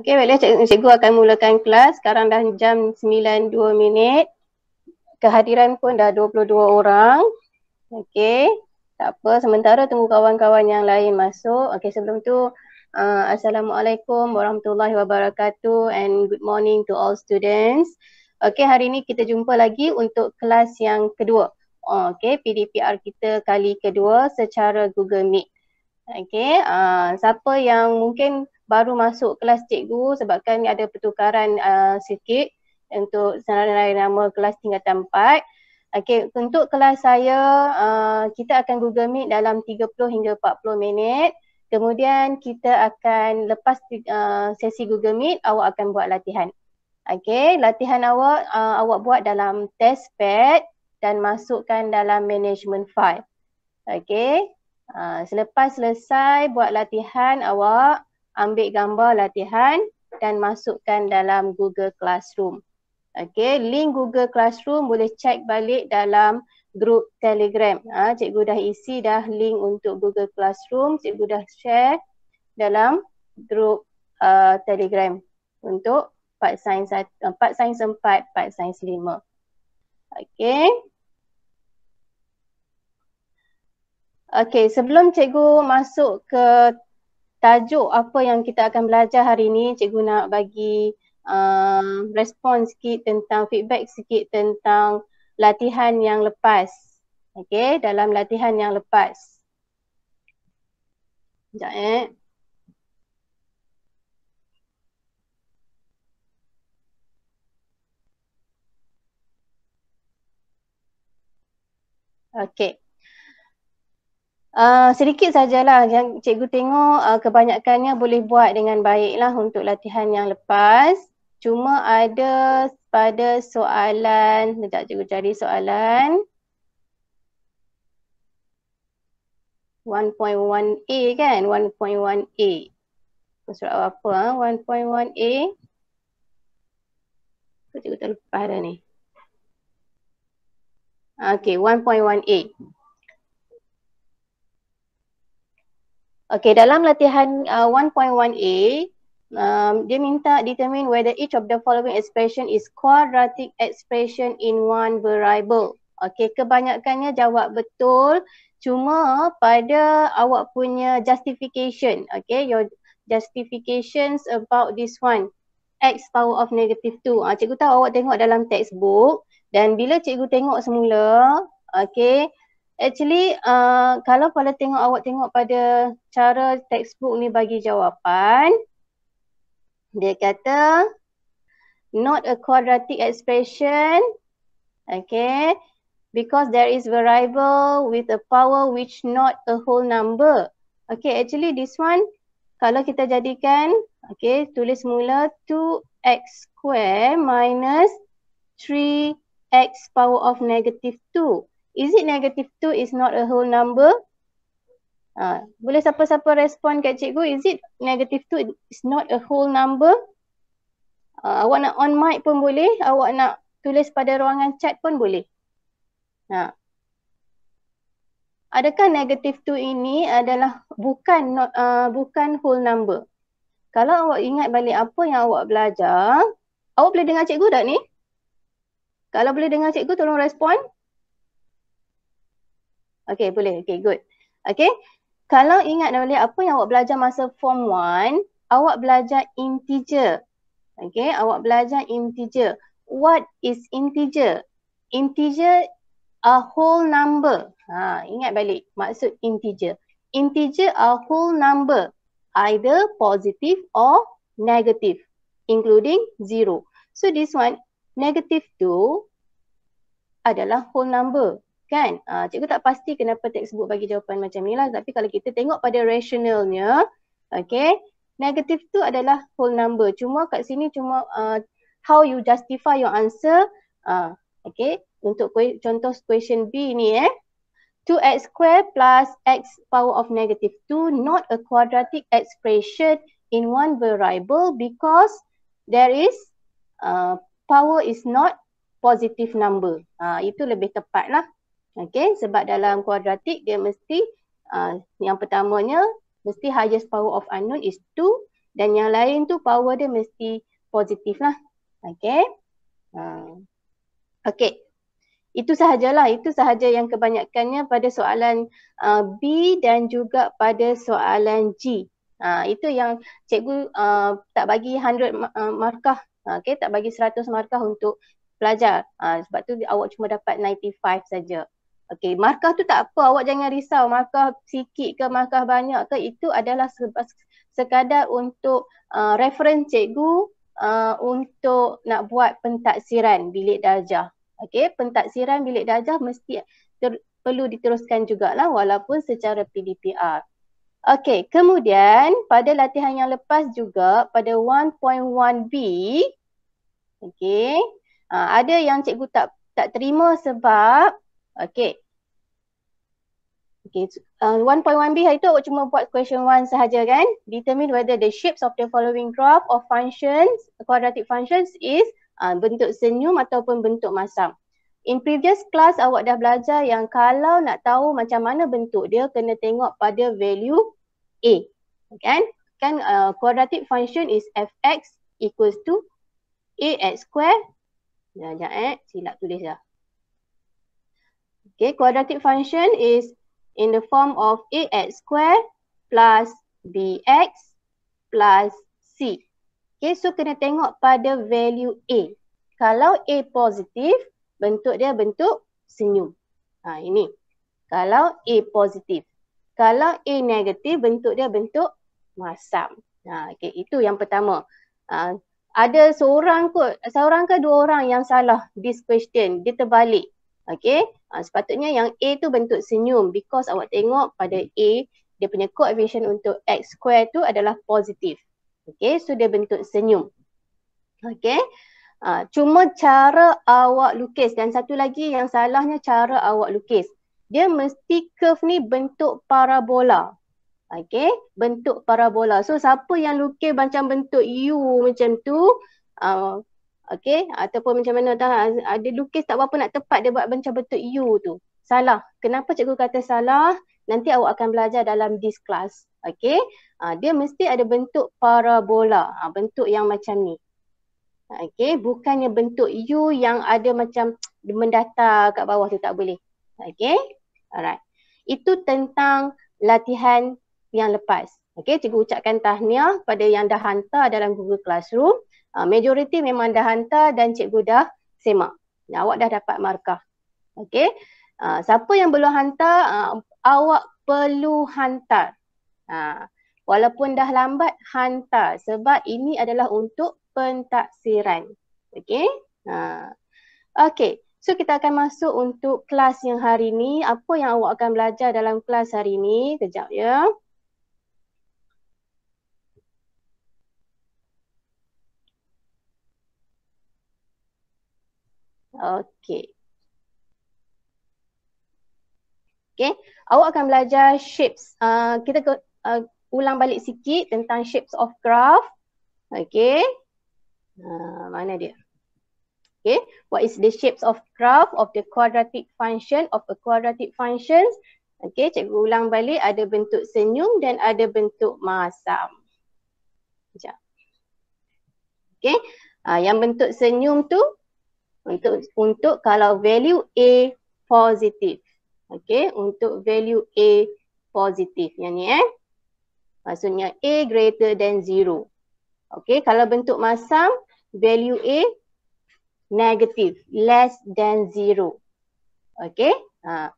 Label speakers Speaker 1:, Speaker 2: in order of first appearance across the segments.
Speaker 1: Okey, baiklah cikgu, cikgu akan mulakan kelas. Sekarang dah jam 9.2 minit. Kehadiran pun dah 22 orang. Okey, tak apa. Sementara tunggu kawan-kawan yang lain masuk. Okey, sebelum tu, uh, Assalamualaikum warahmatullahi wabarakatuh and good morning to all students. Okey, hari ini kita jumpa lagi untuk kelas yang kedua. Oh, Okey, PDPR kita kali kedua secara Google Meet. Okey, uh, siapa yang mungkin baru masuk kelas cikgu sebabkan ada pertukaran uh, sikit untuk senarai nama kelas tingkatan 4. Okey, untuk kelas saya, uh, kita akan Google Meet dalam 30 hingga 40 minit. Kemudian kita akan lepas uh, sesi Google Meet, awak akan buat latihan. Okey, latihan awak, uh, awak buat dalam test pad dan masukkan dalam management file. Okey, uh, selepas selesai buat latihan awak, ambil gambar latihan dan masukkan dalam Google Classroom. Okey, link Google Classroom boleh check balik dalam grup Telegram. Ha, cikgu dah isi dah link untuk Google Classroom, cikgu dah share dalam grup uh, Telegram untuk part sains uh, part sains 4, part sains 5. Okey. Okey, sebelum cikgu masuk ke tajuk apa yang kita akan belajar hari ini cikgu nak bagi uh, respon sikit tentang feedback sikit tentang latihan yang lepas. Okey, dalam latihan yang lepas. Sekejap eh. Okey. Uh, sedikit sajalah yang cikgu tengok uh, kebanyakannya boleh buat dengan baiklah untuk latihan yang lepas. Cuma ada pada soalan, sekejap cikgu cari soalan. 1.1A kan? 1.1A. Surat apa? 1.1A. Eh? Cikgu terlepas dah ni. Ah, okay, 1.1A. Okay, dalam latihan uh, 1.1a, um, dia minta determine whether each of the following expression is quadratic expression in one variable. Okay, kebanyakannya jawab betul. Cuma pada awak punya justification, okay, your justifications about this one. X power of negative 2. Uh, ah, cikgu tahu awak tengok dalam textbook dan bila cikgu tengok semula, okay, actually uh, kalau kalau tengok awak tengok pada cara textbook ni bagi jawapan dia kata not a quadratic expression okay because there is variable with a power which not a whole number okay actually this one kalau kita jadikan okay tulis semula 2x square minus 3x power of negative 2 Is it negative two? is not a whole number? Ha, boleh siapa-siapa respon kat cikgu? Is it negative two? is not a whole number? Ha, awak nak on mic pun boleh. Awak nak tulis pada ruangan chat pun boleh. Ha. Adakah negative 2 ini adalah bukan not, uh, bukan whole number? Kalau awak ingat balik apa yang awak belajar, awak boleh dengar cikgu tak ni? Kalau boleh dengar cikgu tolong respon. Okay boleh. Okay good. Okay. Kalau ingat boleh apa yang awak belajar masa form 1, awak belajar integer. Okay. Awak belajar integer. What is integer? Integer a whole number. Ha, ingat balik maksud integer. Integer a whole number. Either positive or negative. Including zero. So this one, negative 2 adalah whole number. Kan? Uh, cikgu tak pasti kenapa textbook bagi jawapan macam ni lah. Tapi kalau kita tengok pada rationalnya, okay, negative tu adalah whole number. Cuma kat sini cuma uh, how you justify your answer. Uh, ah, okay, untuk que- contoh question B ni eh. 2x square plus x power of negative 2 not a quadratic expression in one variable because there is uh, power is not positive number. Uh, itu lebih tepat lah. Okay, sebab dalam kuadratik dia mesti uh, yang pertamanya mesti highest power of unknown is 2 dan yang lain tu power dia mesti positif lah. Okay, Uh, ah. Okey. Itu sahajalah, itu sahaja yang kebanyakannya pada soalan uh, B dan juga pada soalan G. Uh, itu yang cikgu uh, tak bagi 100 markah, okay? tak bagi 100 markah untuk pelajar. Uh, sebab tu awak cuma dapat 95 saja. Okey, markah tu tak apa, awak jangan risau markah sikit ke markah banyak ke itu adalah sekadar untuk uh, reference cikgu uh, untuk nak buat pentaksiran bilik darjah. Okey, pentaksiran bilik darjah mesti perlu diteruskan jugalah walaupun secara PDPR. Okey, kemudian pada latihan yang lepas juga pada 1.1B okey, uh, ada yang cikgu tak tak terima sebab Okay. Okay, uh, 1.1b hari tu awak cuma buat question 1 sahaja kan? Determine whether the shapes of the following graph of functions, quadratic functions is uh, bentuk senyum ataupun bentuk masam. In previous class awak dah belajar yang kalau nak tahu macam mana bentuk dia kena tengok pada value a. Kan? Kan uh, quadratic function is fx equals to ax square. Sekejap eh, silap tulis dah. Okay, quadratic function is in the form of ax square plus bx plus c. Okay, so kena tengok pada value a. Kalau a positif, bentuk dia bentuk senyum. Ha, ini. Kalau a positif. Kalau a negatif, bentuk dia bentuk masam. Ha, okay, itu yang pertama. Ha, ada seorang kot, seorang ke dua orang yang salah this question. Dia terbalik. Okay. Uh, sepatutnya yang A tu bentuk senyum because awak tengok pada A dia punya coefficient untuk x square tu adalah positif. Okay, so dia bentuk senyum. Okay, uh, cuma cara awak lukis dan satu lagi yang salahnya cara awak lukis. Dia mesti curve ni bentuk parabola. Okay, bentuk parabola. So siapa yang lukis macam bentuk U macam tu, uh, Okay, ataupun macam mana dah ada lukis tak apa-apa nak tepat dia buat macam bentuk U tu. Salah. Kenapa cikgu kata salah? Nanti awak akan belajar dalam this class. Okay, uh, ah, dia mesti ada bentuk parabola. Uh, bentuk yang macam ni. Okay, bukannya bentuk U yang ada macam mendatar kat bawah tu tak boleh. Okay, alright. Itu tentang latihan yang lepas. Okay, cikgu ucapkan tahniah pada yang dah hantar dalam Google Classroom uh, majoriti memang dah hantar dan cikgu dah semak. Awak dah dapat markah. Okey. Uh, siapa yang belum hantar, uh, awak perlu hantar. Uh, walaupun dah lambat, hantar. Sebab ini adalah untuk pentaksiran. Okey. Uh, Okey. So kita akan masuk untuk kelas yang hari ini. Apa yang awak akan belajar dalam kelas hari ini? Kejap ya. Okay. Okay. Awak akan belajar shapes. Uh, kita ke, uh, ulang balik sikit tentang shapes of graph. Okay. Uh, ah, mana dia? Okay. What is the shapes of graph of the quadratic function of a quadratic function? Okay. Cikgu ulang balik ada bentuk senyum dan ada bentuk masam. Sekejap. Okay. Uh, yang bentuk senyum tu untuk untuk kalau value A positif. Okey, untuk value A positif. Yang ni eh. Maksudnya A greater than zero, Okey, kalau bentuk masam value A negative, less than zero, Okey? Ha.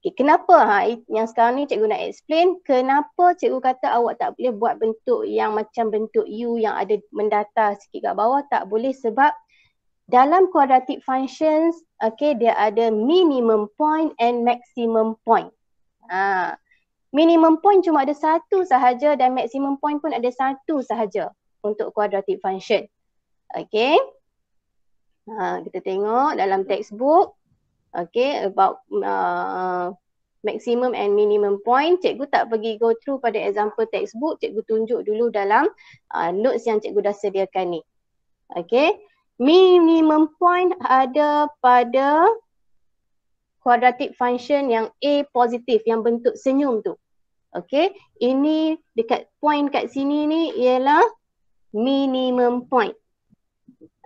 Speaker 1: Okay, kenapa ha, yang sekarang ni cikgu nak explain kenapa cikgu kata awak tak boleh buat bentuk yang macam bentuk U yang ada mendata sikit kat bawah tak boleh sebab dalam quadratic functions okay dia ada minimum point and maximum point ha minimum point cuma ada satu sahaja dan maximum point pun ada satu sahaja untuk quadratic function okay ha kita tengok dalam textbook okay about uh, maximum and minimum point cikgu tak pergi go through pada example textbook cikgu tunjuk dulu dalam uh, notes yang cikgu dah sediakan ni okay? minimum point ada pada quadratic function yang A positif yang bentuk senyum tu. Okay, ini dekat point kat sini ni ialah minimum point.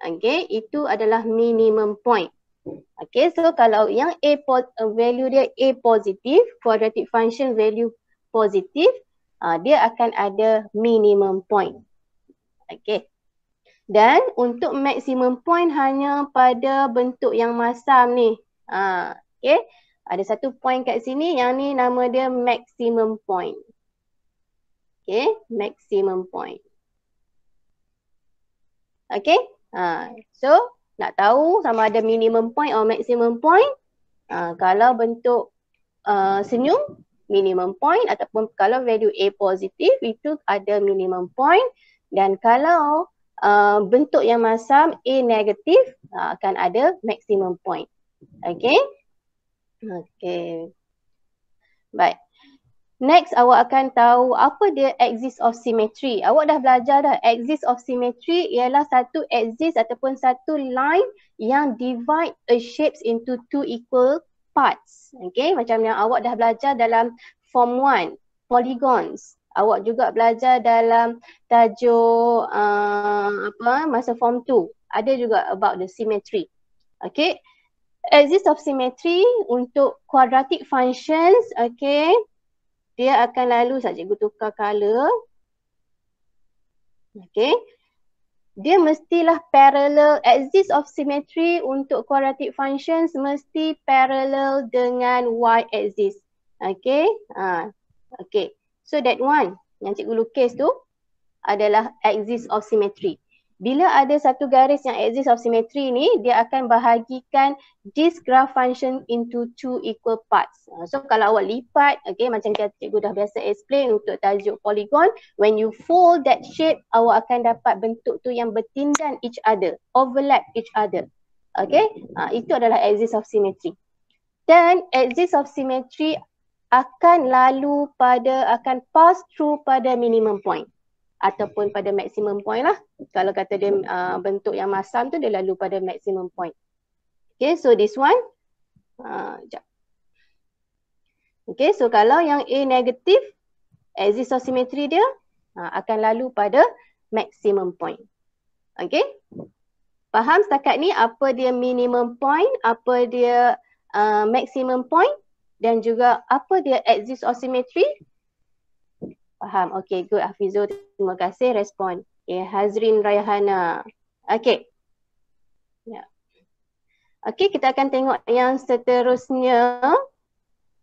Speaker 1: Okay, itu adalah minimum point. Okay, so kalau yang A uh, value dia A positif, quadratic function value positif, uh, dia akan ada minimum point. Okay, dan untuk maximum point hanya pada bentuk yang masam ni. Ha, okay. Ada satu point kat sini yang ni nama dia maximum point. Okay, maximum point. Okay, ha, so nak tahu sama ada minimum point atau maximum point. Ha, kalau bentuk uh, senyum, minimum point ataupun kalau value A positif itu ada minimum point. Dan kalau Uh, bentuk yang masam A negatif uh, akan ada maximum point. Okay. Okay. Baik. Next awak akan tahu apa dia axis of symmetry. Awak dah belajar dah axis of symmetry ialah satu axis ataupun satu line yang divide a shapes into two equal parts. Okay macam yang awak dah belajar dalam form one polygons awak juga belajar dalam tajuk uh, apa masa form 2 ada juga about the symmetry okay exist of symmetry untuk quadratic functions okay dia akan lalu saja cikgu tukar color okay dia mestilah parallel exist of symmetry untuk quadratic functions mesti parallel dengan y axis okay ha uh, okay So that one yang cikgu lukis tu adalah axis of symmetry. Bila ada satu garis yang axis of symmetry ni, dia akan bahagikan this graph function into two equal parts. Ha, so kalau awak lipat, okay, macam cikgu dah biasa explain untuk tajuk polygon, when you fold that shape, awak akan dapat bentuk tu yang bertindan each other, overlap each other. Okay, uh, itu adalah axis of symmetry. Then axis of symmetry akan lalu pada akan pass through pada minimum point ataupun pada maximum point lah kalau kata dia uh, bentuk yang masam tu dia lalu pada maximum point okay so this one uh, okay so kalau yang A negatif axis of symmetry dia uh, akan lalu pada maximum point okay faham setakat ni apa dia minimum point apa dia uh, maximum point dan juga apa dia axis osimetri? Faham. Okay, good Hafizul. Terima kasih. Respon. Eh, okay, Hazrin Rayhana. Okay. Yeah. Okay, kita akan tengok yang seterusnya.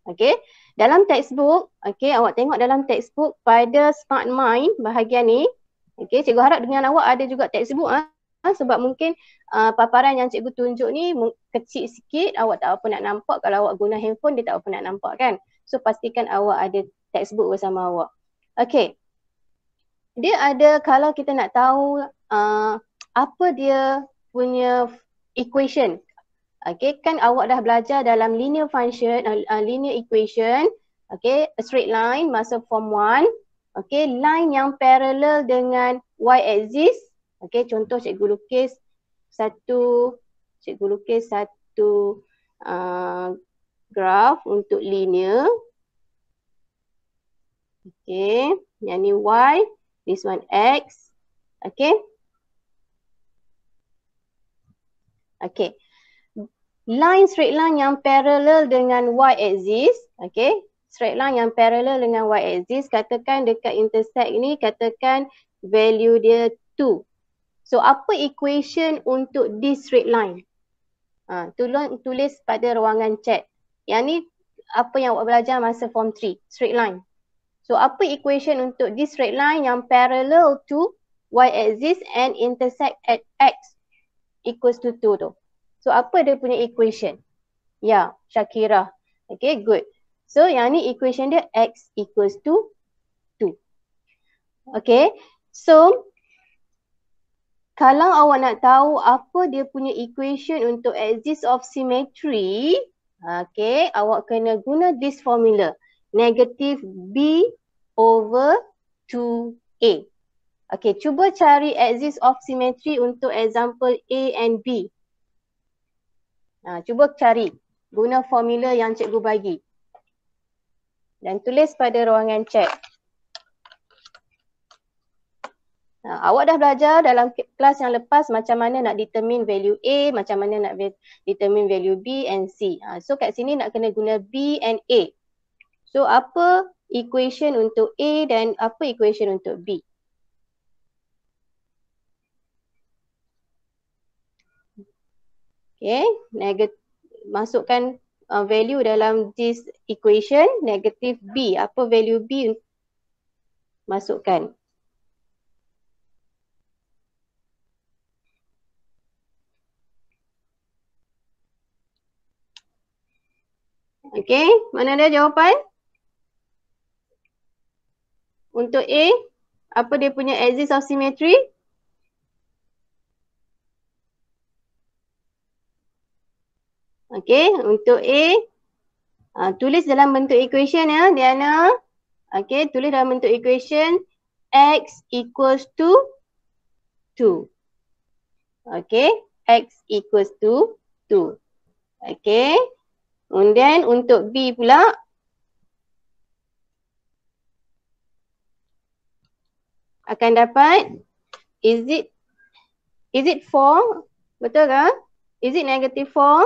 Speaker 1: Okay. Dalam textbook, okay, awak tengok dalam textbook pada smart mind bahagian ni. Okay, cikgu harap dengan awak ada juga textbook. Ha? Ha, sebab mungkin uh, paparan yang cikgu tunjuk ni kecil sikit awak tak apa nak nampak kalau awak guna handphone dia tak apa nak nampak kan so pastikan awak ada textbook bersama awak okey dia ada kalau kita nak tahu uh, apa dia punya equation Okay, kan awak dah belajar dalam linear function uh, linear equation Okay, a straight line masa form 1 okey line yang parallel dengan y axis Okey, contoh cikgu lukis satu cikgu lukis satu uh, graf untuk linear. Okey, yang ni y, this one x. Okey. Okey. Line straight line yang parallel dengan y axis, okey. Straight line yang parallel dengan y axis katakan dekat intersect ni katakan value dia So apa equation untuk this straight line? Ha, tulis, tulis pada ruangan chat. Yang ni apa yang awak belajar masa form 3, straight line. So apa equation untuk this straight line yang parallel to y axis and intersect at x equals to 2 tu. So apa dia punya equation? Ya, yeah, Shakira. Okay, good. So yang ni equation dia x equals to 2. Okay, so kalau awak nak tahu apa dia punya equation untuk axis of symmetry, okay, awak kena guna this formula. Negative B over 2A. Okay, cuba cari axis of symmetry untuk example A and B. Nah, ha, cuba cari guna formula yang cikgu bagi. Dan tulis pada ruangan chat. Uh, awak dah belajar dalam kelas yang lepas macam mana nak determine value A, macam mana nak determine value B and C. Uh, so kat sini nak kena guna B and A. So apa equation untuk A dan apa equation untuk B? Okay, negat- masukkan uh, value dalam this equation, negative B. Apa value B masukkan? Okey, mana dia jawapan? Untuk A, apa dia punya axis of symmetry? Okey, untuk A, uh, tulis dalam bentuk equation ya Diana. Okey, tulis dalam bentuk equation x equals to 2. Okey, x equals to 2. Okey, And then untuk B pula. Akan dapat. Is it. Is it 4? Betul ke? Is it negative 4?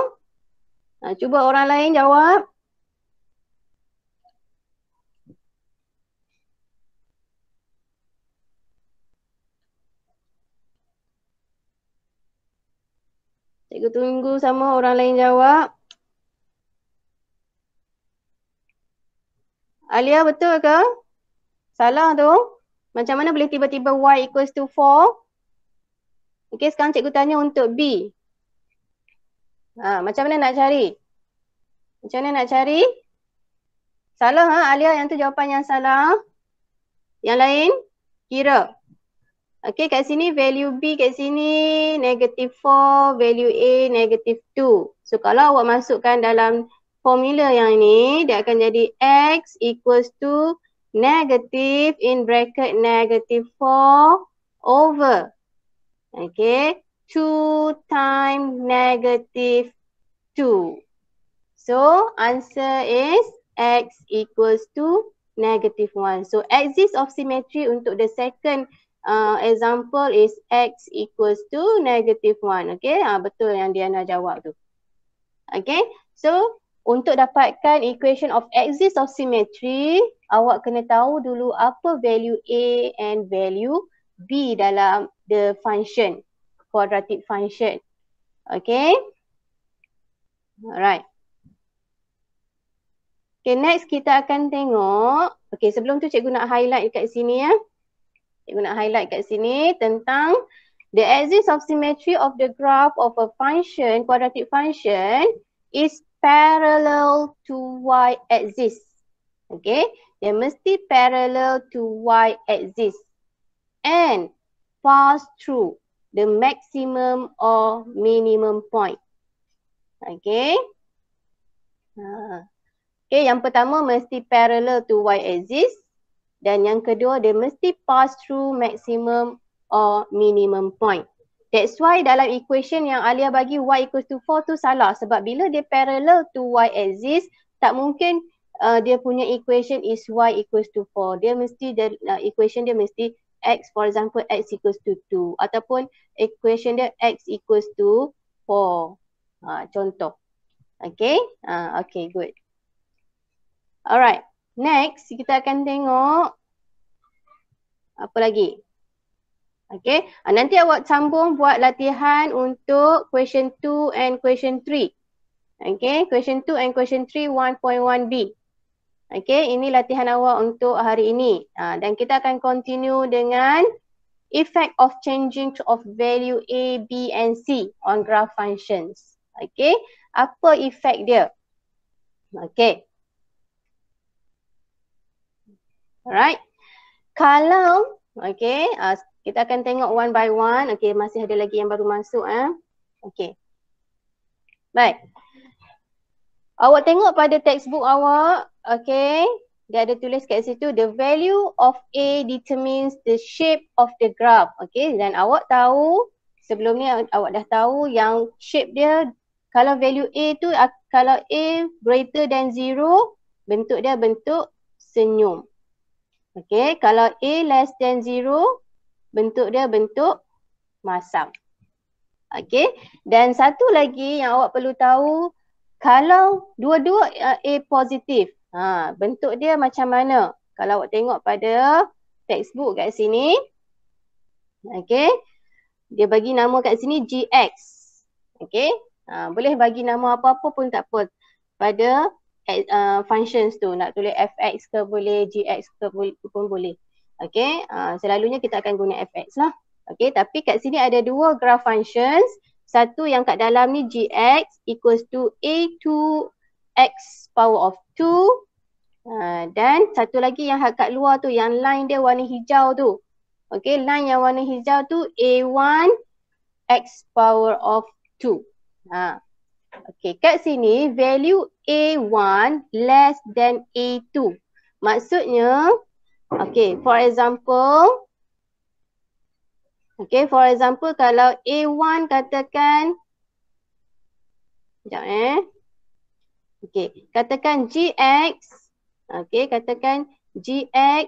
Speaker 1: Ha, cuba orang lain jawab. Saya tunggu sama orang lain jawab. Alia betul ke? Salah tu. Macam mana boleh tiba-tiba y equals to 4? Okey sekarang cikgu tanya untuk b. Ha, macam mana nak cari? Macam mana nak cari? Salah ha Alia yang tu jawapan yang salah. Yang lain kira. Okey kat sini value b kat sini negative 4, value a negative 2. So kalau awak masukkan dalam formula yang ni dia akan jadi x equals to negative in bracket negative 4 over okay 2 time negative 2. So answer is x equals to negative 1. So axis of symmetry untuk the second uh, example is x equals to negative 1. Okay, uh, betul yang Diana jawab tu. Okay, so untuk dapatkan equation of axis of symmetry, awak kena tahu dulu apa value A and value B dalam the function, quadratic function. Okay. Alright. Okay, next kita akan tengok. Okay, sebelum tu cikgu nak highlight kat sini ya. Cikgu nak highlight kat sini tentang the axis of symmetry of the graph of a function, quadratic function is parallel to y axis. Okay, dia mesti parallel to y axis and pass through the maximum or minimum point. Okay. Ah. Okay, yang pertama mesti parallel to y axis dan yang kedua dia mesti pass through maximum or minimum point. That's why dalam equation yang Alia bagi y equals to 4 tu salah sebab bila dia parallel to y axis tak mungkin uh, dia punya equation is y equals to 4. Dia mesti the uh, equation dia mesti x for example x equals to 2 ataupun equation dia x equals to 4. Uh, ha, contoh. Okay. Uh, okay good. Alright. Next kita akan tengok apa lagi? Okay, uh, ah, nanti awak sambung buat latihan untuk question 2 and question 3. Okay, question 2 and question 3 1.1b. Okay, ini latihan awak untuk hari ini. Uh, dan kita akan continue dengan effect of changing of value A, B and C on graph functions. Okay, apa effect dia? Okay. Alright. Kalau, okay, uh, ah, kita akan tengok one by one. Okey, masih ada lagi yang baru masuk. Eh? Okey. Baik. Awak tengok pada textbook awak. Okey. Dia ada tulis kat situ, the value of A determines the shape of the graph. Okey, dan awak tahu, sebelum ni awak dah tahu yang shape dia, kalau value A tu, kalau A greater than zero, bentuk dia bentuk senyum. Okey, kalau A less than zero, bentuk dia bentuk masam. Okey. Dan satu lagi yang awak perlu tahu kalau dua-dua eh, A positif. Ha, bentuk dia macam mana? Kalau awak tengok pada textbook kat sini. Okey. Dia bagi nama kat sini GX. Okey. Ha, boleh bagi nama apa-apa pun tak apa. Pada eh, uh, functions tu nak tulis fx ke boleh gx ke pun boleh Okay, uh, ah, selalunya kita akan guna fx lah. Okay, tapi kat sini ada dua graph functions. Satu yang kat dalam ni gx equals to a 2 x power of 2. Uh, ah, dan satu lagi yang kat luar tu yang line dia warna hijau tu. Okay, line yang warna hijau tu a1 x power of 2. Uh. Ha. Okay, kat sini value a1 less than a2. Maksudnya Okay, for example. Okay, for example, kalau A1 katakan. Sekejap eh. Okay, katakan GX. Okay, katakan GX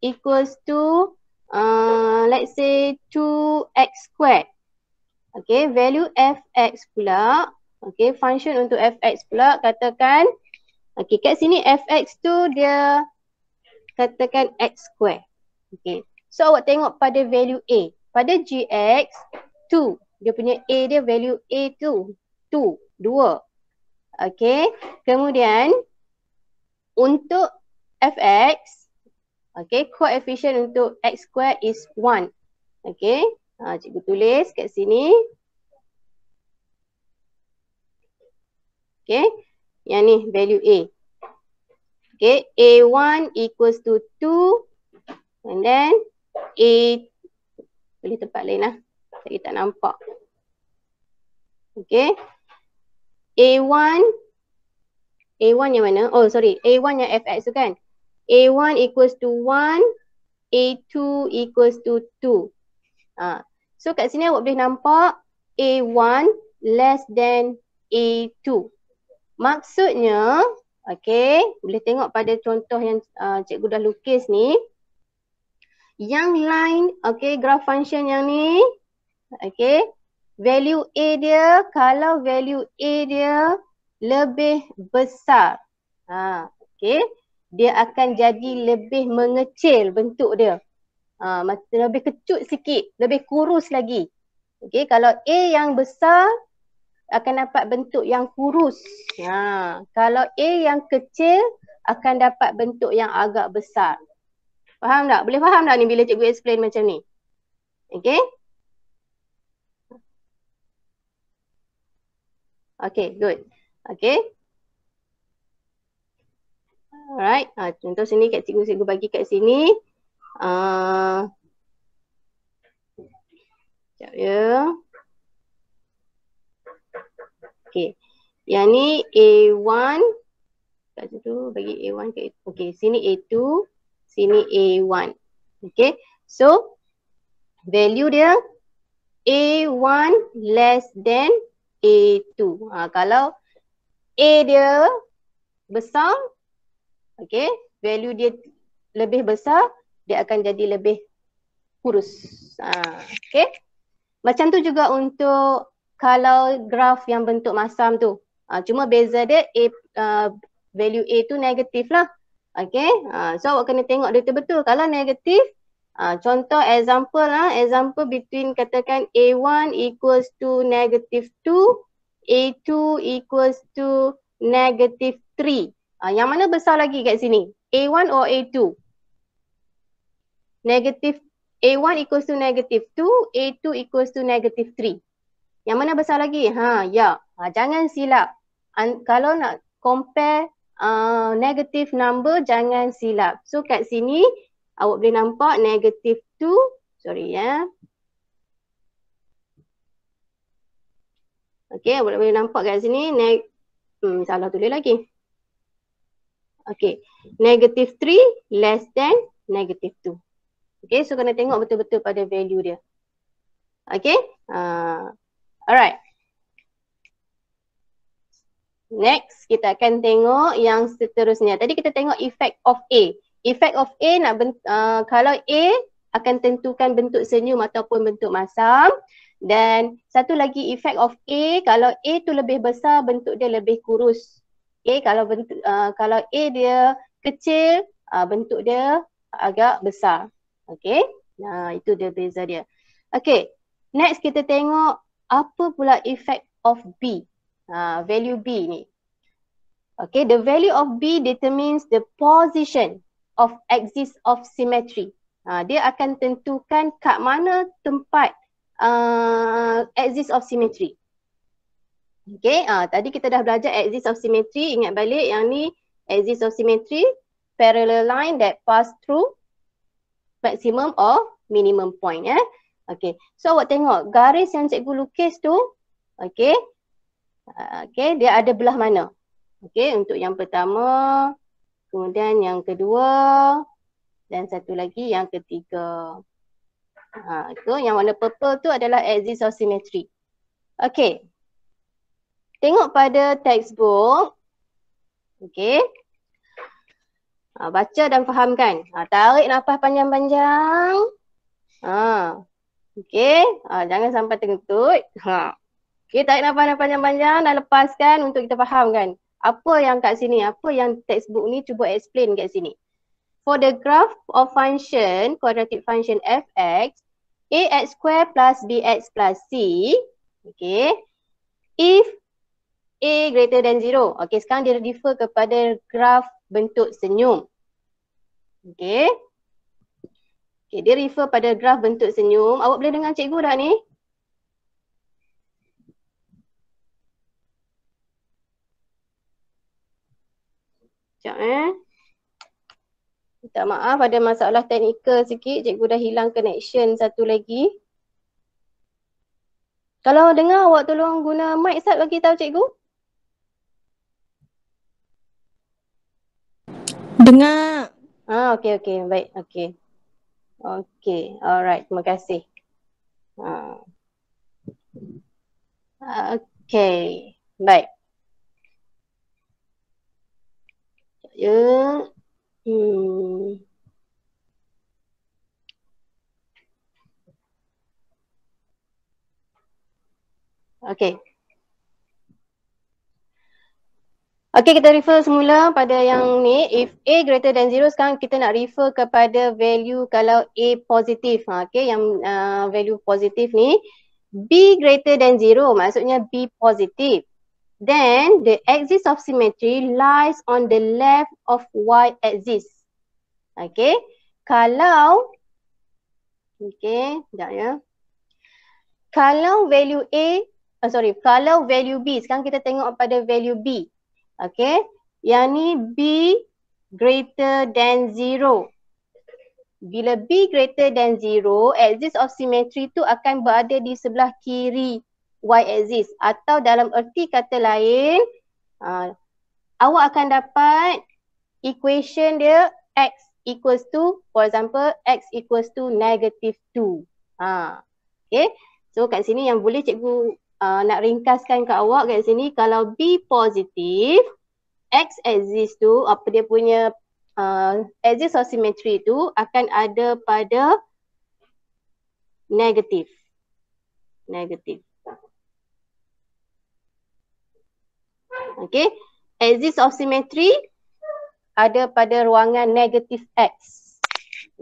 Speaker 1: equals to uh, let's say 2X squared. Okay, value FX pula. Okay, function untuk FX pula katakan. Okay, kat sini FX tu dia katakan x square. Okay. So awak tengok pada value A. Pada gx 2. Dia punya A dia value A 2. 2. 2. Okay. Kemudian untuk fx. Okay. Coefficient untuk x square is 1. Okay. Ha, cikgu tulis kat sini. Okay. Yang ni value A. Okay, A1 equals to 2 and then A, boleh tempat lain lah. Saya tak nampak. Okay. A1, A1 yang mana? Oh sorry, A1 yang fx tu kan? A1 equals to 1, A2 equals to 2. Ha. So kat sini awak boleh nampak A1 less than A2. Maksudnya, Okey, boleh tengok pada contoh yang uh, cikgu dah lukis ni. Yang line, okey, graph function yang ni. Okey, value A dia, kalau value A dia lebih besar. Ha, okey, dia akan jadi lebih mengecil bentuk dia. Ha, lebih kecut sikit, lebih kurus lagi. Okey, kalau A yang besar, akan dapat bentuk yang kurus. Ha. Kalau A yang kecil akan dapat bentuk yang agak besar. Faham tak? Boleh faham tak ni bila cikgu explain macam ni? Okay. Okay, good. Okay. Alright, ha, contoh sini kat cikgu cikgu bagi kat sini. Uh, sekejap ya. Okey. Yang ni A1 kat situ bagi A1 ke okey sini A2 sini A1. Okey. So value dia A1 less than A2. Ha, kalau A dia besar okey value dia lebih besar dia akan jadi lebih kurus. Ha, okey. Macam tu juga untuk kalau graf yang bentuk masam tu. Uh, cuma beza dia A, uh, value A tu negatif lah. Okay, uh, so awak kena tengok dia betul. Kalau negatif, uh, contoh example lah, uh, example between katakan A1 equals to negative 2, A2 equals to negative 3. Uh, yang mana besar lagi kat sini? A1 or A2? Negative, A1 equals to negative 2, A2 equals to negative 3. Yang mana besar lagi? Ha, ya. Ha, jangan silap. An- kalau nak compare uh, negative number, jangan silap. So kat sini, awak boleh nampak negative 2. Sorry ya. Okay, awak boleh nampak kat sini. Ne- hmm, salah tulis lagi. Okay. Negative 3 less than negative 2. Okay, so kena tengok betul-betul pada value dia. Okay. Uh, Alright. Next, kita akan tengok yang seterusnya. Tadi kita tengok effect of A. Effect of A nak bent, uh, kalau A akan tentukan bentuk senyum ataupun bentuk masam. Dan satu lagi effect of A, kalau A tu lebih besar, bentuk dia lebih kurus. Okay, kalau bentuk, uh, kalau A dia kecil, uh, bentuk dia agak besar. Okay, nah, itu dia beza dia. Okay, next kita tengok apa pula efek of B, uh, value B ni. Okay, the value of B determines the position of axis of symmetry. Uh, dia akan tentukan kat mana tempat uh, axis of symmetry. Okay, uh, tadi kita dah belajar axis of symmetry. Ingat balik yang ni axis of symmetry, parallel line that pass through maximum or minimum point. Eh. Okay, So awak tengok garis yang cikgu lukis tu, okay, ah, okay dia ada belah mana? okay untuk yang pertama, kemudian yang kedua dan satu lagi yang ketiga. Ha, ah, itu yang warna purple tu adalah axis of symmetry. Okay, Tengok pada textbook. okay, Ha, ah, baca dan fahamkan. Ha, tarik nafas panjang-panjang. Ha, Okey, ha, jangan sampai terkutut. Ha. Okey, tarik nafas yang panjang-panjang dan lepaskan untuk kita faham kan. Apa yang kat sini, apa yang textbook ni cuba explain kat sini. For the graph of function, quadratic function fx, ax square plus bx plus c, okay, if a greater than zero. okay, sekarang dia refer kepada graf bentuk senyum. Okay, Okay, dia refer pada graf bentuk senyum. Awak boleh dengar cikgu dah ni? Sekejap eh. Minta maaf ada masalah teknikal sikit. Cikgu dah hilang connection satu lagi. Kalau dengar awak tolong guna mic set bagi tahu cikgu. Dengar. Ah okey okey baik okey. Okay, alright, terima kasih. Uh. Okay, baik. Ya. Yeah. Hmm. Okay, Okay kita refer semula pada yang ni if a greater than zero sekarang kita nak refer kepada value kalau a positif ha, okay, yang uh, value positif ni b greater than zero, maksudnya b positif then the axis of symmetry lies on the left of y axis okay? kalau okay, jap ya kalau value a uh, sorry kalau value b sekarang kita tengok pada value b Okay. Yang ni B greater than zero. Bila B greater than zero, axis of symmetry tu akan berada di sebelah kiri y-axis. Atau dalam erti kata lain, uh, awak akan dapat equation dia x equals to, for example, x equals to negative two. Ha. Okay. So kat sini yang boleh cikgu uh, nak ringkaskan ke awak kat sini kalau B positif X exist tu apa dia punya uh, ah, exist or symmetry tu akan ada pada negatif negatif Okay, axis of symmetry ada pada ruangan negatif X.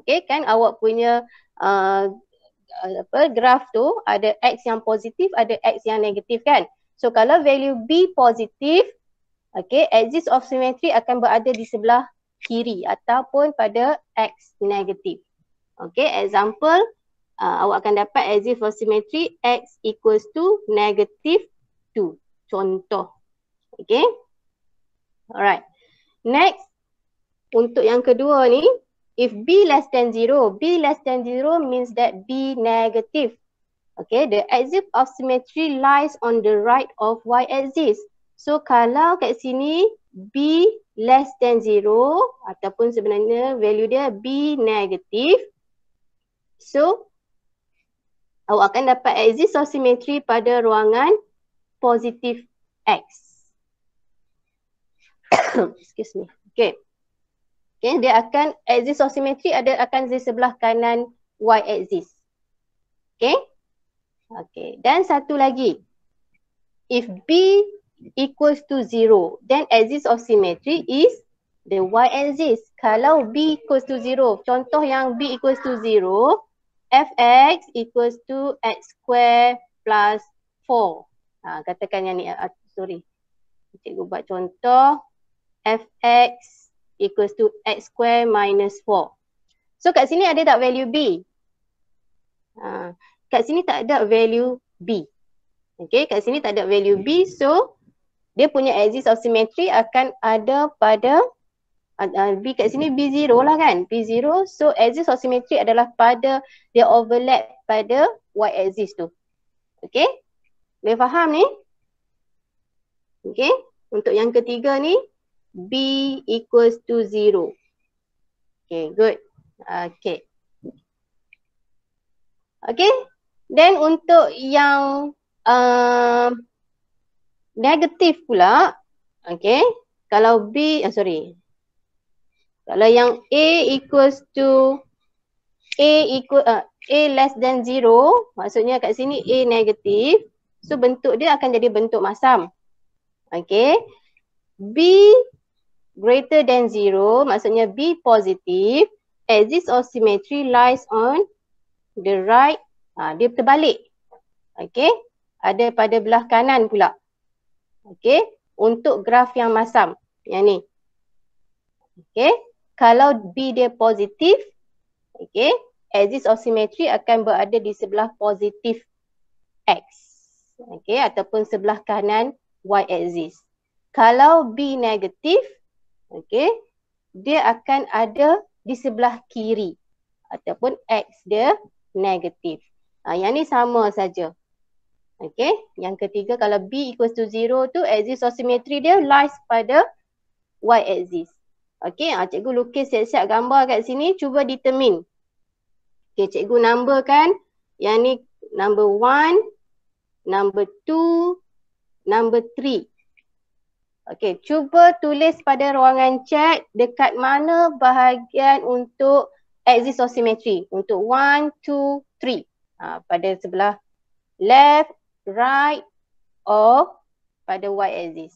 Speaker 1: Okay, kan awak punya uh, uh, apa graf tu ada x yang positif ada x yang negatif kan so kalau value b positif okay axis of symmetry akan berada di sebelah kiri ataupun pada x negatif okay example Uh, awak akan dapat axis of symmetry x equals to negative 2. Contoh. Okay. Alright. Next. Untuk yang kedua ni, If B less than zero, B less than zero means that B negative. Okay, the axis of symmetry lies on the right of Y axis. So kalau kat sini B less than zero ataupun sebenarnya value dia B negative. So awak akan dapat axis of symmetry pada ruangan positif X. Excuse me. Okay. Okay, dia akan axis of symmetry ada akan di sebelah kanan y axis. Okay. Okay. Dan satu lagi. If B equals to zero, then axis of symmetry is the y axis. Kalau B equals to zero, contoh yang B equals to zero, f x equals to x square plus four. Ha, katakan yang ni, uh, sorry. Cikgu buat contoh. fx equals to x square minus 4. So kat sini ada tak value b? Uh, kat sini tak ada value b. Okay, kat sini tak ada value b. So dia punya axis of symmetry akan ada pada uh, b kat sini b0 lah kan? b0. So axis of symmetry adalah pada dia overlap pada y axis tu. Okay, boleh faham ni? Okay, untuk yang ketiga ni B equals to zero. Okay, good. Okay. Okay. Then untuk yang uh, negatif pula. Okay. Kalau B, uh, sorry. Kalau yang A equals to A equal, uh, A less than zero. Maksudnya kat sini A negatif. So bentuk dia akan jadi bentuk masam. Okay. B greater than zero, maksudnya B positif, exist of symmetry lies on the right, ha, dia terbalik. Okay, ada pada belah kanan pula. Okay, untuk graf yang masam, yang ni. Okay, kalau B dia positif, okay, axis of symmetry akan berada di sebelah positif X. Okay, ataupun sebelah kanan Y axis. Kalau B negatif, okey dia akan ada di sebelah kiri ataupun x dia negatif. Ha, yang ni sama saja. Okey, yang ketiga kalau b equals to zero tu axis of symmetry dia lies pada y axis. Okey, ha, cikgu lukis siap-siap gambar kat sini cuba determine. Okey, cikgu kan? yang ni number one, number two, number three. Okey, cuba tulis pada ruangan chat dekat mana bahagian untuk axis of symmetry. Untuk 1, 2, 3. Pada sebelah left, right or pada y axis.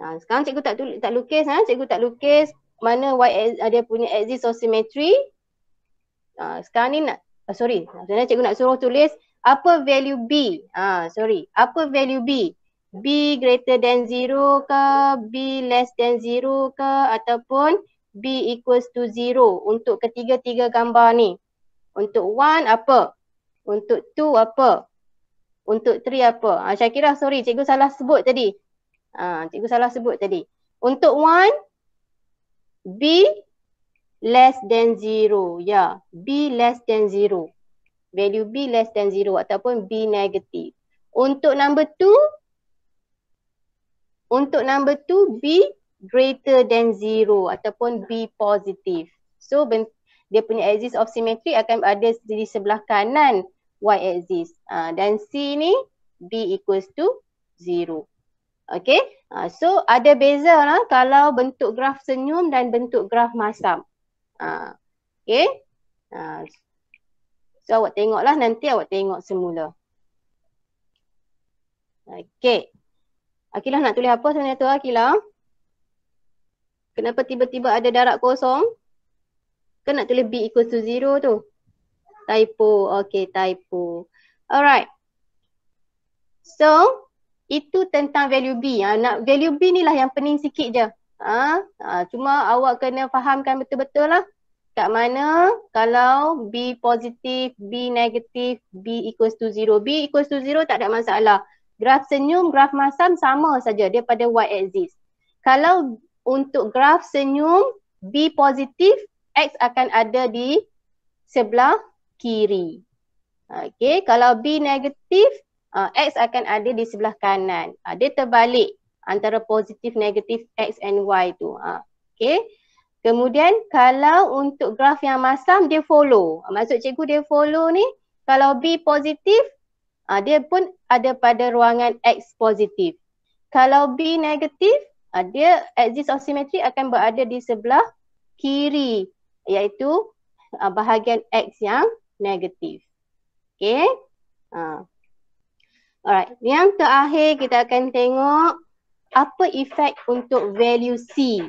Speaker 1: Nah, ha, sekarang cikgu tak tulis, tak lukis. Ha? Cikgu tak lukis mana y axis dia punya axis of symmetry. Ha, sekarang ni nak, ah, sorry. Sebenarnya cikgu nak suruh tulis apa value B. Ah sorry, apa value B B greater than 0 ke B less than 0 ke ataupun B equals to 0 untuk ketiga-tiga gambar ni. Untuk 1 apa? Untuk 2 apa? Untuk 3 apa? Ha, ah, Syakira sorry cikgu salah sebut tadi. Ha, cikgu salah sebut tadi. Untuk 1 B less than 0. Ya yeah. B less than 0. Value B less than 0 ataupun B negative. Untuk number 2 untuk number two, b greater than zero ataupun b positif. So dia punya axis of symmetry akan ada di sebelah kanan y axis. Uh, dan C ni B equals to zero. Okay. Uh, so ada beza lah kalau bentuk graf senyum dan bentuk graf masam. Uh, okay. Uh, so awak tengoklah nanti awak tengok semula. Okay. Akilah nak tulis apa sebenarnya tu Akilah? Kenapa tiba-tiba ada darab kosong? Kan nak tulis B equals to zero tu? Typo. Okay, typo. Alright. So, itu tentang value B. Ha, nak value B ni lah yang pening sikit je. Ha, ha, cuma awak kena fahamkan betul-betul lah. Kat mana kalau B positif, B negatif, B equals to zero. B equals to zero tak ada masalah graf senyum, graf masam sama saja daripada y axis. Kalau untuk graf senyum B positif, X akan ada di sebelah kiri. Okey, kalau B negatif, ah, X akan ada di sebelah kanan. Ah, dia terbalik antara positif, negatif, X and Y tu. Ah, okey, kemudian kalau untuk graf yang masam, dia follow. Maksud cikgu dia follow ni, kalau B positif, uh, dia pun ada pada ruangan X positif. Kalau B negatif, uh, dia axis of symmetry akan berada di sebelah kiri iaitu uh, bahagian X yang negatif. Okay. Uh. Alright, yang terakhir kita akan tengok apa efek untuk value C.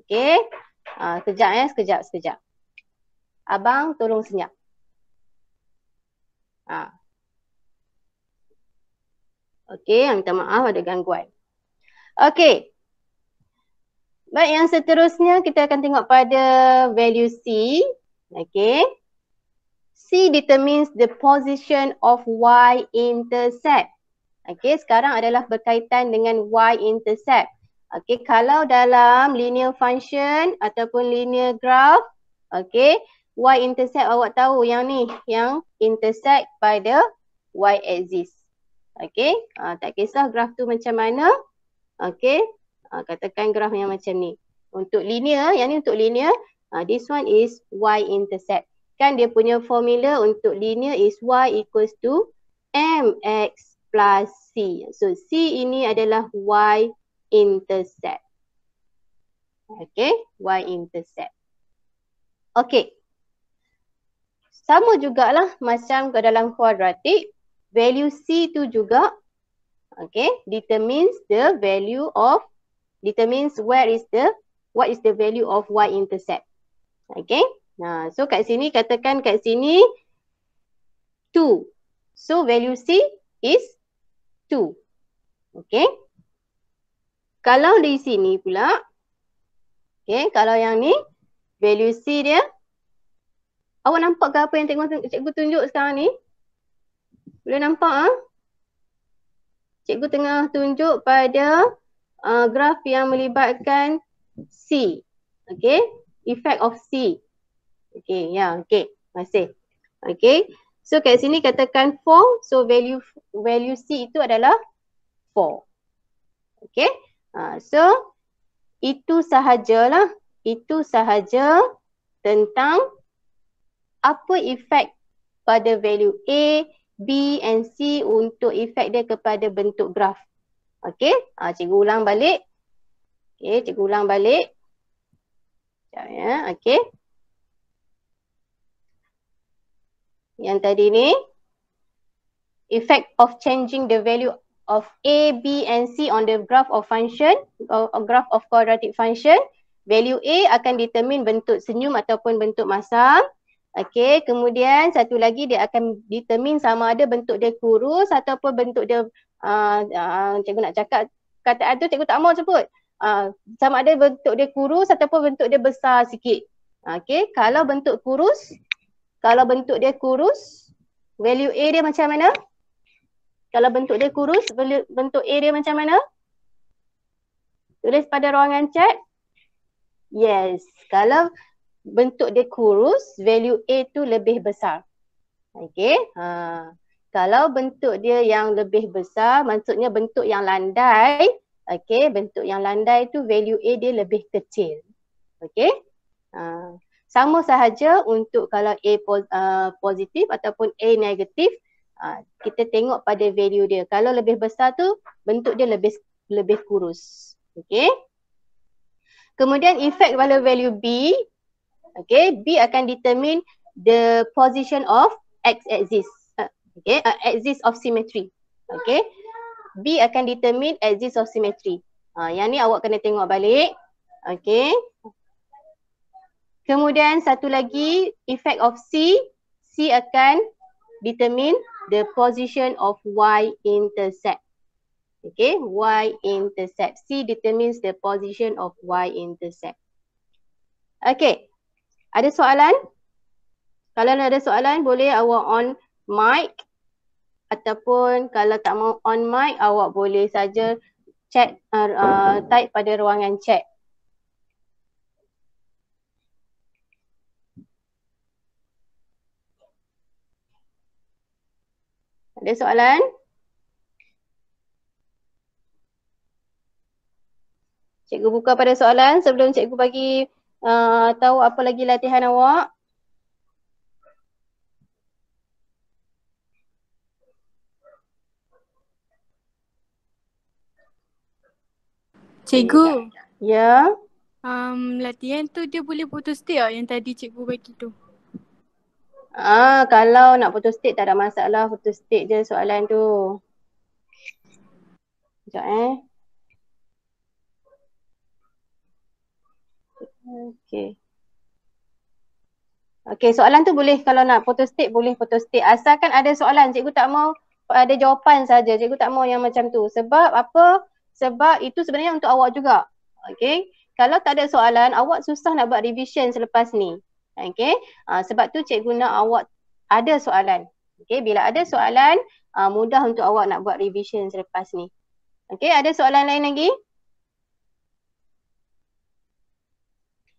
Speaker 1: Okay, uh, sekejap ya, sekejap, sekejap. Abang tolong senyap. Ha. Okey, yang minta maaf ada gangguan. Okey. Baik, yang seterusnya kita akan tengok pada value C. Okey. C determines the position of y-intercept. Okey, sekarang adalah berkaitan dengan y-intercept. Okey, kalau dalam linear function ataupun linear graph, okey, y intersect awak tahu yang ni yang intersect by the y axis Okay, uh, tak kisah graf tu macam mana Okay, uh, katakan graf yang macam ni untuk linear yang ni untuk linear uh, this one is y intersect kan dia punya formula untuk linear is y equals to mx plus c so c ini adalah y intersect Okay, y intersect Okay sama jugalah macam ke dalam kuadratik value C tu juga okay determines the value of determines where is the what is the value of y intercept okay nah so kat sini katakan kat sini 2 so value C is 2 okay kalau di sini pula okay kalau yang ni value C dia 2 Awak nampak ke apa yang tengok cikgu tunjuk sekarang ni? Boleh nampak ah? Ha? Cikgu tengah tunjuk pada uh, graf yang melibatkan C. Okey, effect of C. Okey, ya, yeah, okey. Masih. Okey. So kat sini katakan 4, so value value C itu adalah 4. Okey. Uh, so itu sahajalah, itu sahaja tentang apa efek pada value A, B and C untuk efek dia kepada bentuk graf. Okey, ha, cikgu ulang balik. Okey, cikgu ulang balik. Sekejap ya, okey. Yang tadi ni, effect of changing the value of A, B and C on the graph of function, or graph of quadratic function. Value A akan determine bentuk senyum ataupun bentuk masam. Okey, kemudian satu lagi dia akan determine sama ada bentuk dia kurus ataupun bentuk dia uh, uh, cikgu nak cakap kata tu cikgu tak mau sebut. Uh, sama ada bentuk dia kurus ataupun bentuk dia besar sikit. Okey, kalau bentuk kurus, kalau bentuk dia kurus, value A dia macam mana? Kalau bentuk dia kurus, bentuk A dia macam mana? Tulis pada ruangan chat. Yes, kalau bentuk dia kurus, value A tu lebih besar. Okay, Ha. Kalau bentuk dia yang lebih besar, maksudnya bentuk yang landai, Okay, bentuk yang landai tu value A dia lebih kecil. Okay, Ha. Sama sahaja untuk kalau A uh, positif ataupun A negatif, ha, kita tengok pada value dia. Kalau lebih besar tu, bentuk dia lebih lebih kurus. Okay, Kemudian efek pada value B okay B akan determine the position of X axis uh, okay uh, axis of symmetry okay B akan determine axis of symmetry uh, yang ni awak kena tengok balik okay kemudian satu lagi effect of C C akan determine the position of Y intercept okay Y intercept C determines the position of Y intercept Okay, ada soalan? Kalau ada soalan boleh awak on mic ataupun kalau tak mau on mic awak boleh saja chat uh, uh, type pada ruangan chat. Ada soalan? Cikgu buka pada soalan sebelum cikgu bagi uh, ah, atau apa lagi latihan awak? Cikgu. Ya, ya. ya. Um, latihan tu dia boleh putus tiap yang tadi cikgu bagi tu. Ah, kalau nak putus stick tak ada masalah, putus stick je soalan tu. Sekejap eh. Okay. Okay soalan tu boleh kalau nak photo state boleh photo state. Asalkan ada soalan cikgu tak mau ada jawapan saja. Cikgu tak mau yang macam tu. Sebab apa? Sebab itu sebenarnya untuk awak juga. Okay. Kalau tak ada soalan awak susah nak buat revision selepas ni. Okay. Uh, ah, sebab tu cikgu nak awak ada soalan. Okay. Bila ada soalan uh, mudah untuk awak nak buat revision selepas ni. Okay. Ada soalan lain lagi?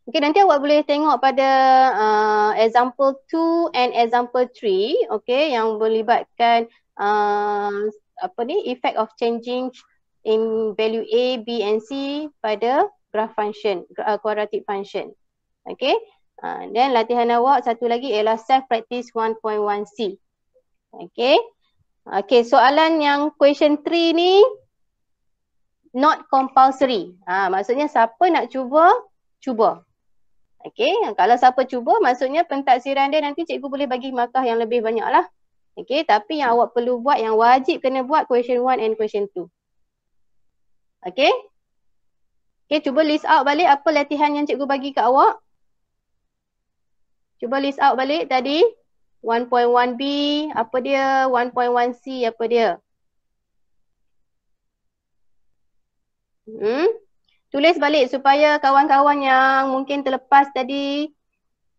Speaker 1: Okay, nanti awak boleh tengok pada uh, example 2 and example 3, okay, yang melibatkan uh, apa ni effect of changing in value A, B and C pada graph function, uh, quadratic function. Okay, uh, then latihan awak satu lagi ialah self-practice 1.1C. Okay, okay soalan yang question 3 ni not compulsory. Ha, maksudnya siapa nak cuba, cuba. Okey, kalau siapa cuba maksudnya pentaksiran dia nanti cikgu boleh bagi markah yang lebih banyak lah. Okey, tapi yang awak perlu buat, yang wajib kena buat question one and question two. Okey. Okey, cuba list out balik apa latihan yang cikgu bagi kat awak. Cuba list out balik tadi. 1.1b, apa dia? 1.1c, apa dia? Hmm? tulis balik supaya kawan-kawan yang mungkin terlepas tadi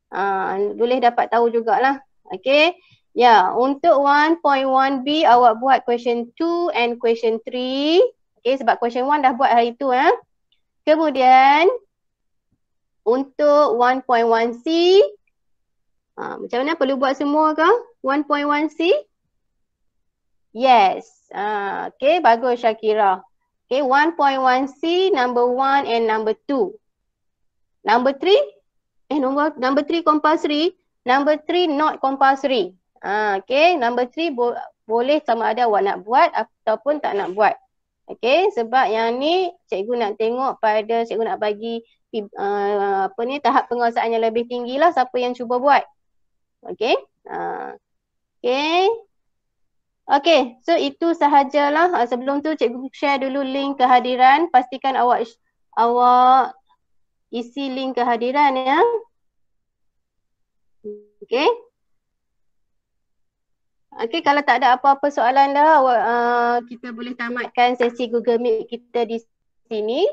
Speaker 1: uh, boleh dapat tahu jugalah. Okay. Ya, yeah. untuk 1.1b awak buat question 2 and question 3. Okay, sebab question 1 dah buat hari tu. Eh. Kemudian untuk 1.1c uh, ah, macam mana perlu buat semua ke? 1.1c? Yes. Uh, ah, okay, bagus Syakira. Okay, 1.1C, number 1 and number 2. Number 3, eh number number 3 compulsory. Number 3 not compulsory. Ha, okay, number 3 bo boleh sama ada awak nak buat ataupun tak nak buat. Okay, sebab yang ni cikgu nak tengok pada cikgu nak bagi uh, apa ni tahap penguasaan yang lebih tinggi lah siapa yang cuba buat. Okay. Uh, okay. Okay, so itu sahajalah. Ah, sebelum tu cikgu share dulu link kehadiran. Pastikan awak awak isi link kehadiran ya. Okay. Okay, kalau tak ada apa-apa soalan dah, awak, uh, kita boleh tamatkan sesi Google Meet kita di sini.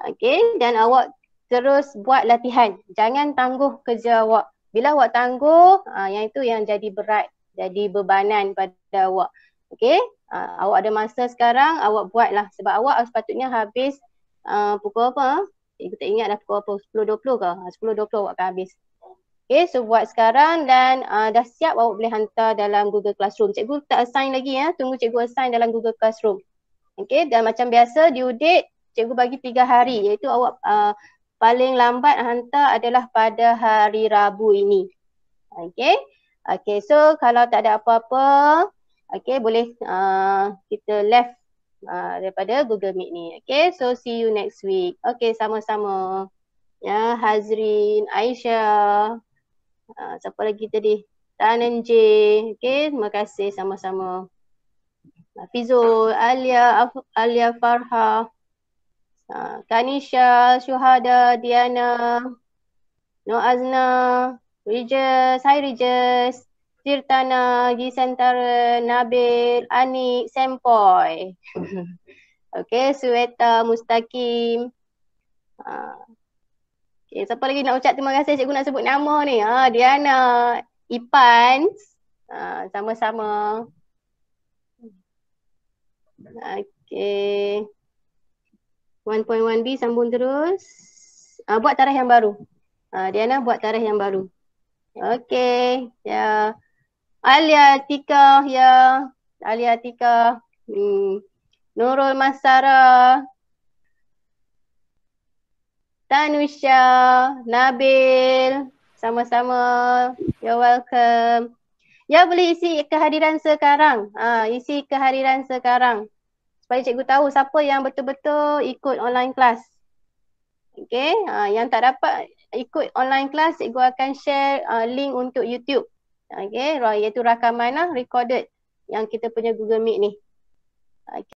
Speaker 1: Okay, dan awak terus buat latihan. Jangan tangguh kerja awak. Bila awak tangguh, uh, yang itu yang jadi berat, jadi bebanan pada kepada awak. Okay. Uh, ah, awak ada masa sekarang, awak buatlah. Sebab awak sepatutnya habis uh, pukul apa? Ibu tak ingat dah pukul apa? 10.20 ke? 10.20 ah, awak akan habis. Okay, so buat sekarang dan uh, dah siap awak boleh hantar dalam Google Classroom. Cikgu tak assign lagi ya. Tunggu cikgu assign dalam Google Classroom. Okay, dan macam biasa due date cikgu bagi tiga hari iaitu awak uh, paling lambat hantar adalah pada hari Rabu ini. Okay, okay so kalau tak ada apa-apa, Okay, boleh uh, kita left uh, daripada Google Meet ni. Okay, so see you next week. Okay, sama-sama. Ya, Hazrin, Aisyah, uh, siapa lagi tadi? Tan and J. Okay, terima kasih sama-sama. Uh, Fizul, Alia, Alia Farha, uh, Kanisha, Syuhada, Diana, Noazna, Azna, Regis, hi Regis. Tirtana, Gisantara, Nabil, Anik, Sempoy. okay, Sueta, Mustaqim. Uh. Ha. Okay, siapa lagi nak ucap terima kasih cikgu nak sebut nama ni? Ha, uh, Diana, Ipan. Uh, sama-sama. Okay. 1.1B sambung terus. Uh, buat tarikh yang baru. Uh, Diana buat tarikh yang baru. Okay. Ya. Yeah. Alia ya. Alia Hmm. Nurul Masara. Tanusha, Nabil. Sama-sama. You're welcome. Ya boleh isi kehadiran sekarang. ha, isi kehadiran sekarang. Supaya cikgu tahu siapa yang betul-betul ikut online class. Okay, ha, yang tak dapat ikut online class, cikgu akan share uh, link untuk YouTube. Okay, iaitu rakaman lah, recorded yang kita punya Google Meet ni. Okay.